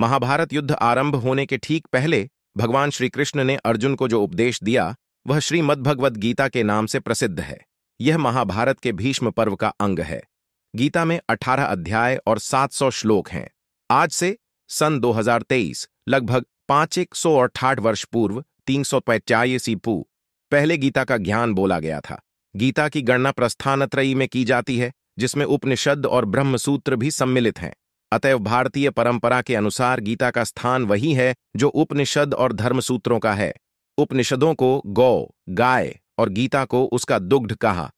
महाभारत युद्ध आरंभ होने के ठीक पहले भगवान श्री कृष्ण ने अर्जुन को जो उपदेश दिया वह श्रीमद्भगवद गीता के नाम से प्रसिद्ध है यह महाभारत के भीष्म पर्व का अंग है गीता में 18 अध्याय और 700 श्लोक हैं आज से सन 2023 लगभग पांच एक सौ अठाठ वर्ष पूर्व तीन सौ पैचाईसी पू पहले गीता का ज्ञान बोला गया था गीता की गणना प्रस्थानत्रयी में की जाती है जिसमें उपनिषद और ब्रह्मसूत्र भी सम्मिलित हैं अतएव भारतीय परंपरा के अनुसार गीता का स्थान वही है जो उपनिषद और धर्मसूत्रों का है उपनिषदों को गौ गाय और गीता को उसका दुग्ध कहा